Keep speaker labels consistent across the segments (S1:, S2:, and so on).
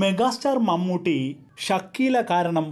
S1: megastar Mammootty Shakeela കാരണം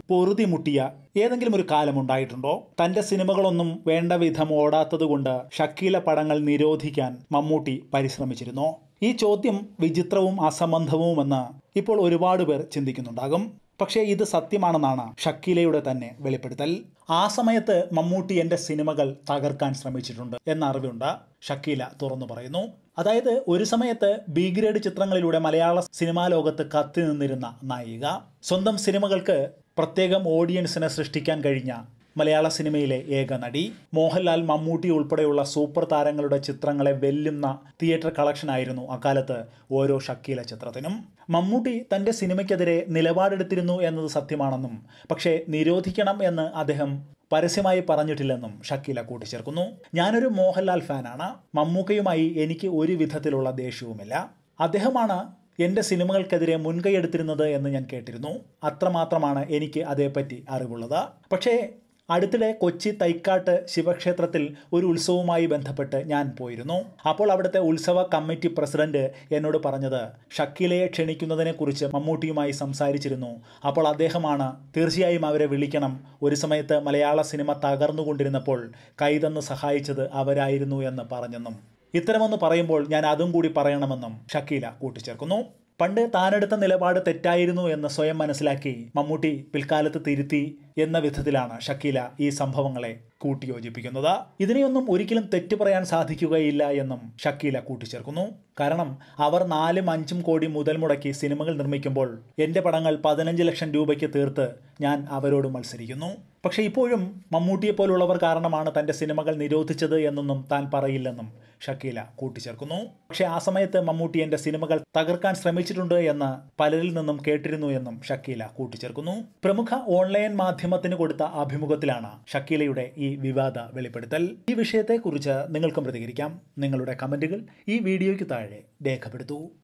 S1: മുട്ടിയ ഏതെങ്കിലും ഒരു ഉണ്ടായിട്ടുണ്ടോ തന്റെ സിനിമകളൊന്നും വേണ്ട വിധം ഓടാത്തതുകൊണ്ട് ഷക്കീല പടങ്ങൾ നിരോധിക്കാൻ മമ്മൂട്ടി പരിശ്രമിച്ചിരുന്നോ ഈ ചോദ്യം വിചിത്രവും അസംബന്ധവുമെന്ന് ഇപ്പോൾ ഒരുപാട് പേർ ചിന്തിക്കുന്നുണ്ടാകും പക്ഷേ ഇത് സത്യമാണെന്നാണ് ഷക്കീലയുടെ തന്നെ വെളിപ്പെടുത്തൽ ആ സമയത്ത് മമ്മൂട്ടി എൻ്റെ സിനിമകൾ തകർക്കാൻ ശ്രമിച്ചിട്ടുണ്ട് എന്ന അറിവുണ്ട് ഷക്കീല തുറന്നു പറയുന്നു അതായത് ഒരു സമയത്ത് ബി ഗ്രേഡ് ചിത്രങ്ങളിലൂടെ മലയാള സിനിമാ ലോകത്ത് കത്തി നിന്നിരുന്ന നായിക സ്വന്തം സിനിമകൾക്ക് പ്രത്യേകം ഓഡിയൻസിനെ സൃഷ്ടിക്കാൻ കഴിഞ്ഞ മലയാള സിനിമയിലെ ഏക നടി മോഹൻലാൽ മമ്മൂട്ടി ഉൾപ്പെടെയുള്ള സൂപ്പർ താരങ്ങളുടെ ചിത്രങ്ങളെ വെല്ലുന്ന തിയേറ്റർ കളക്ഷനായിരുന്നു അക്കാലത്ത് ഓരോ ഷക്കീല ചിത്രത്തിനും മമ്മൂട്ടി തന്റെ സിനിമയ്ക്കെതിരെ നിലപാടെടുത്തിരുന്നു എന്നത് സത്യമാണെന്നും പക്ഷേ നിരോധിക്കണം എന്ന് അദ്ദേഹം പരസ്യമായി പറഞ്ഞിട്ടില്ലെന്നും ഷക്കീല കൂട്ടിച്ചേർക്കുന്നു ഞാനൊരു മോഹൻലാൽ ഫാനാണ് മമ്മൂക്കയുമായി എനിക്ക് ഒരു വിധത്തിലുള്ള ദേഷ്യവുമില്ല അദ്ദേഹമാണ് എൻ്റെ സിനിമകൾക്കെതിരെ മുൻകൈ എടുത്തിരുന്നത് എന്ന് ഞാൻ കേട്ടിരുന്നു അത്രമാത്രമാണ് എനിക്ക് അതേപ്പറ്റി അറിവുള്ളത് പക്ഷേ അടുത്തിടെ കൊച്ചി തൈക്കാട്ട് ശിവക്ഷേത്രത്തിൽ ഒരു ഉത്സവവുമായി ബന്ധപ്പെട്ട് ഞാൻ പോയിരുന്നു അപ്പോൾ അവിടുത്തെ ഉത്സവ കമ്മിറ്റി പ്രസിഡന്റ് എന്നോട് പറഞ്ഞത് ഷക്കീലയെ ക്ഷണിക്കുന്നതിനെക്കുറിച്ച് മമ്മൂട്ടിയുമായി സംസാരിച്ചിരുന്നു അപ്പോൾ അദ്ദേഹമാണ് തീർച്ചയായും അവരെ വിളിക്കണം ഒരു സമയത്ത് മലയാള സിനിമ തകർന്നുകൊണ്ടിരുന്നപ്പോൾ കൈതന്ന് സഹായിച്ചത് അവരായിരുന്നു എന്ന് പറഞ്ഞെന്നും ഇത്തരമൊന്ന് പറയുമ്പോൾ ഞാൻ അതും കൂടി പറയണമെന്നും ഷക്കീല കൂട്ടിച്ചേർക്കുന്നു പണ്ട് താനെടുത്ത നിലപാട് തെറ്റായിരുന്നു എന്ന് സ്വയം മനസ്സിലാക്കി മമ്മൂട്ടി പിൽക്കാലത്ത് തിരുത്തി എന്ന വിധത്തിലാണ് ഷക്കീല ഈ സംഭവങ്ങളെ കൂട്ടിയോജിപ്പിക്കുന്നത് ഇതിനെയൊന്നും ഒരിക്കലും തെറ്റു പറയാൻ സാധിക്കുകയില്ല എന്നും ഷക്കീല കൂട്ടിച്ചേർക്കുന്നു കാരണം അവർ നാലും അഞ്ചും കോടി മുതൽ മുടക്കി സിനിമകൾ നിർമ്മിക്കുമ്പോൾ എൻ്റെ പടങ്ങൾ പതിനഞ്ച് ലക്ഷം രൂപയ്ക്ക് തീർത്ത് ഞാൻ അവരോട് മത്സരിക്കുന്നു പക്ഷേ ഇപ്പോഴും മമ്മൂട്ടിയെ പോലുള്ളവർ കാരണമാണ് തന്റെ സിനിമകൾ നിരോധിച്ചത് എന്നൊന്നും താൻ പറയില്ലെന്നും ഷക്കീല കൂട്ടിച്ചേർക്കുന്നു പക്ഷേ ആ സമയത്ത് മമ്മൂട്ടി എന്റെ സിനിമകൾ തകർക്കാൻ ശ്രമിച്ചിട്ടുണ്ട് എന്ന് പലരിൽ നിന്നും കേട്ടിരുന്നു എന്നും ഷക്കീല കൂട്ടിച്ചേർക്കുന്നു പ്രമുഖ ഓൺലൈൻ മാധ്യമത്തിന് കൊടുത്ത അഭിമുഖത്തിലാണ് ഷക്കീലയുടെ ഈ വിവാദ വെളിപ്പെടുത്തൽ ഈ വിഷയത്തെക്കുറിച്ച് നിങ്ങൾക്കും പ്രതികരിക്കാം നിങ്ങളുടെ കമൻറ്റുകൾ ഈ വീഡിയോയ്ക്ക് താഴെ രേഖപ്പെടുത്തൂ